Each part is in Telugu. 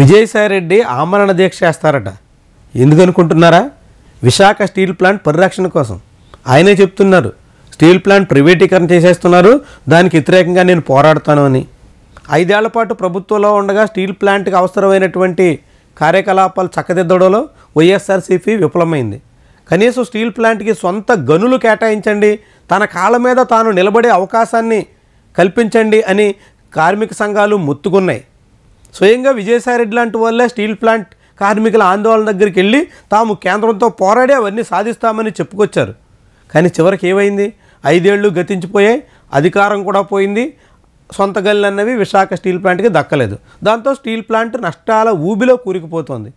విజయసాయిరెడ్డి ఆమరణ దీక్ష చేస్తారట ఎందుకనుకుంటున్నారా విశాఖ స్టీల్ ప్లాంట్ పరిరక్షణ కోసం ఆయనే చెప్తున్నారు స్టీల్ ప్లాంట్ ప్రైవేటీకరణ చేసేస్తున్నారు దానికి వ్యతిరేకంగా నేను పోరాడతాను అని ఐదేళ్ల పాటు ప్రభుత్వంలో ఉండగా స్టీల్ ప్లాంట్కి అవసరమైనటువంటి కార్యకలాపాలు చక్కదిద్దడంలో వైఎస్ఆర్సీపీ విఫలమైంది కనీసం స్టీల్ ప్లాంట్కి సొంత గనులు కేటాయించండి తన కాళ్ళ మీద తాను నిలబడే అవకాశాన్ని కల్పించండి అని కార్మిక సంఘాలు మొత్తుకున్నాయి స్వయంగా విజయసాయిరెడ్డి లాంటి వాళ్ళే స్టీల్ ప్లాంట్ కార్మికుల ఆందోళన దగ్గరికి వెళ్ళి తాము కేంద్రంతో పోరాడే అవన్నీ సాధిస్తామని చెప్పుకొచ్చారు కానీ చివరికి ఏమైంది ఐదేళ్లు గతించిపోయాయి అధికారం కూడా పోయింది సొంత గల్లు అన్నవి విశాఖ స్టీల్ ప్లాంట్కి దక్కలేదు దాంతో స్టీల్ ప్లాంట్ నష్టాల ఊబిలో కూరికిపోతుంది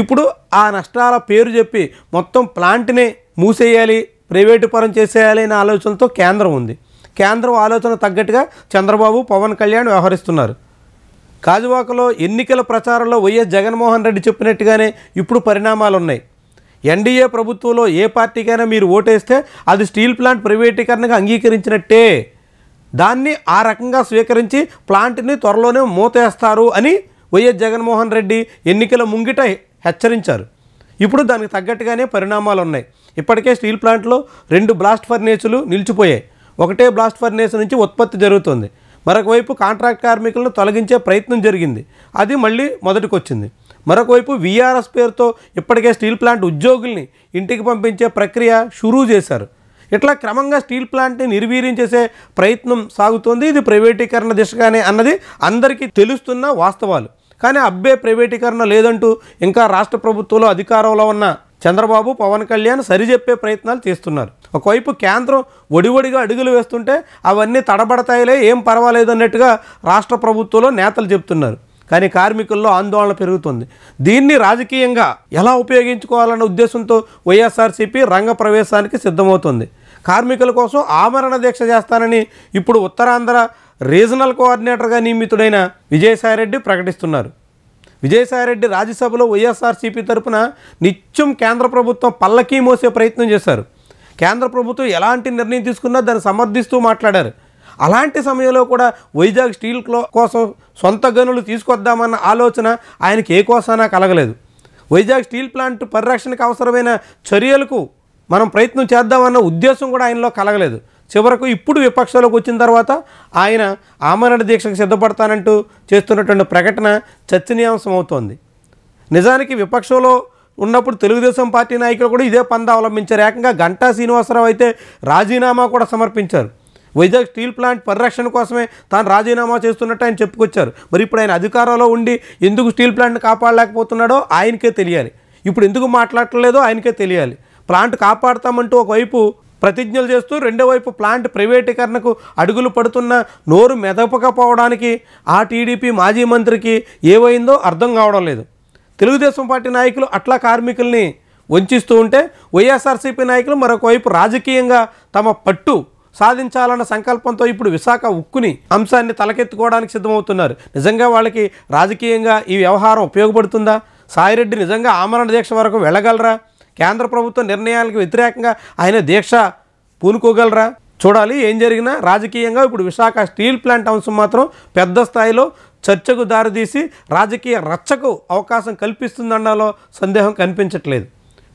ఇప్పుడు ఆ నష్టాల పేరు చెప్పి మొత్తం ప్లాంట్నే మూసేయాలి ప్రైవేటు పరం చేసేయాలి అనే ఆలోచనతో కేంద్రం ఉంది కేంద్రం ఆలోచన తగ్గట్టుగా చంద్రబాబు పవన్ కళ్యాణ్ వ్యవహరిస్తున్నారు కాజువాకలో ఎన్నికల ప్రచారంలో వైఎస్ జగన్మోహన్ రెడ్డి చెప్పినట్టుగానే ఇప్పుడు పరిణామాలు ఉన్నాయి ఎన్డీఏ ప్రభుత్వంలో ఏ పార్టీకైనా మీరు ఓటేస్తే అది స్టీల్ ప్లాంట్ ప్రైవేటీకరణగా అంగీకరించినట్టే దాన్ని ఆ రకంగా స్వీకరించి ప్లాంట్ని త్వరలోనే మూతేస్తారు అని వైఎస్ జగన్మోహన్ రెడ్డి ఎన్నికల ముంగిట హెచ్చరించారు ఇప్పుడు దానికి తగ్గట్టుగానే పరిణామాలు ఉన్నాయి ఇప్పటికే స్టీల్ ప్లాంట్లో రెండు బ్లాస్ట్ ఫర్నేసులు నిలిచిపోయాయి ఒకటే బ్లాస్ట్ ఫర్నేస్ నుంచి ఉత్పత్తి జరుగుతుంది మరొక వైపు కాంట్రాక్ట్ కార్మికులను తొలగించే ప్రయత్నం జరిగింది అది మళ్ళీ మొదటికొచ్చింది మరొకవైపు వీఆర్ఎస్ పేరుతో ఇప్పటికే స్టీల్ ప్లాంట్ ఉద్యోగుల్ని ఇంటికి పంపించే ప్రక్రియ షురూ చేశారు ఇట్లా క్రమంగా స్టీల్ ప్లాంట్ని నిర్వీర్యం చేసే ప్రయత్నం సాగుతోంది ఇది ప్రైవేటీకరణ దిశగానే అన్నది అందరికీ తెలుస్తున్న వాస్తవాలు కానీ అబ్బే ప్రైవేటీకరణ లేదంటూ ఇంకా రాష్ట్ర ప్రభుత్వంలో అధికారంలో ఉన్న చంద్రబాబు పవన్ కళ్యాణ్ సరిచెప్పే ప్రయత్నాలు చేస్తున్నారు ఒకవైపు కేంద్రం ఒడివడిగా అడుగులు వేస్తుంటే అవన్నీ తడబడతాయిలే ఏం పర్వాలేదు అన్నట్టుగా రాష్ట్ర ప్రభుత్వంలో నేతలు చెప్తున్నారు కానీ కార్మికుల్లో ఆందోళన పెరుగుతుంది దీన్ని రాజకీయంగా ఎలా ఉపయోగించుకోవాలన్న ఉద్దేశంతో వైఎస్ఆర్సీపీ రంగ ప్రవేశానికి సిద్ధమవుతుంది కార్మికుల కోసం ఆమరణ దీక్ష చేస్తానని ఇప్పుడు ఉత్తరాంధ్ర రీజనల్ కోఆర్డినేటర్గా నియమితుడైన విజయసాయిరెడ్డి ప్రకటిస్తున్నారు విజయసాయిరెడ్డి రాజ్యసభలో వైఎస్ఆర్సీపీ తరపున నిత్యం కేంద్ర ప్రభుత్వం పల్లకీ మోసే ప్రయత్నం చేశారు కేంద్ర ప్రభుత్వం ఎలాంటి నిర్ణయం తీసుకున్నా దాన్ని సమర్థిస్తూ మాట్లాడారు అలాంటి సమయంలో కూడా వైజాగ్ స్టీల్ కోసం సొంత గనులు తీసుకొద్దామన్న ఆలోచన ఆయనకి ఏ కోసానా కలగలేదు వైజాగ్ స్టీల్ ప్లాంట్ పరిరక్షణకు అవసరమైన చర్యలకు మనం ప్రయత్నం చేద్దామన్న ఉద్దేశం కూడా ఆయనలో కలగలేదు చివరకు ఇప్పుడు విపక్షాలకు వచ్చిన తర్వాత ఆయన ఆమరణ దీక్షకు సిద్ధపడతానంటూ చేస్తున్నటువంటి ప్రకటన చర్చనీయాంశం అవుతోంది నిజానికి విపక్షంలో ఉన్నప్పుడు తెలుగుదేశం పార్టీ నాయకులు కూడా ఇదే పంద అవలంబించారు ఏకంగా గంటా శ్రీనివాసరావు అయితే రాజీనామా కూడా సమర్పించారు వైజాగ్ స్టీల్ ప్లాంట్ పరిరక్షణ కోసమే తాను రాజీనామా చేస్తున్నట్టు ఆయన చెప్పుకొచ్చారు మరి ఇప్పుడు ఆయన అధికారంలో ఉండి ఎందుకు స్టీల్ ప్లాంట్ని కాపాడలేకపోతున్నాడో ఆయనకే తెలియాలి ఇప్పుడు ఎందుకు మాట్లాడలేదో ఆయనకే తెలియాలి ప్లాంట్ కాపాడతామంటూ ఒకవైపు ప్రతిజ్ఞలు చేస్తూ రెండో వైపు ప్లాంట్ ప్రైవేటీకరణకు అడుగులు పడుతున్న నోరు మెదపకపోవడానికి ఆ టీడీపీ మాజీ మంత్రికి ఏవైందో అర్థం కావడం లేదు తెలుగుదేశం పార్టీ నాయకులు అట్లా కార్మికుల్ని వంచిస్తూ ఉంటే వైఎస్ఆర్సీపీ నాయకులు మరొకవైపు రాజకీయంగా తమ పట్టు సాధించాలన్న సంకల్పంతో ఇప్పుడు విశాఖ ఉక్కుని అంశాన్ని తలకెత్తుకోవడానికి సిద్ధమవుతున్నారు నిజంగా వాళ్ళకి రాజకీయంగా ఈ వ్యవహారం ఉపయోగపడుతుందా సాయిరెడ్డి నిజంగా ఆమరణ దీక్ష వరకు వెళ్ళగలరా కేంద్ర ప్రభుత్వ నిర్ణయాలకు వ్యతిరేకంగా ఆయన దీక్ష పూనుకోగలరా చూడాలి ఏం జరిగినా రాజకీయంగా ఇప్పుడు విశాఖ స్టీల్ ప్లాంట్ అంశం మాత్రం పెద్ద స్థాయిలో చర్చకు దారితీసి రాజకీయ రచ్చకు అవకాశం కల్పిస్తుందన్నాలో సందేహం కనిపించట్లేదు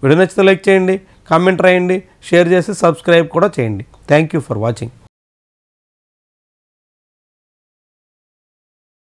వీడియో నచ్చితే లైక్ చేయండి కామెంట్ రాయండి షేర్ చేసి సబ్స్క్రైబ్ కూడా చేయండి థ్యాంక్ యూ ఫర్ వాచింగ్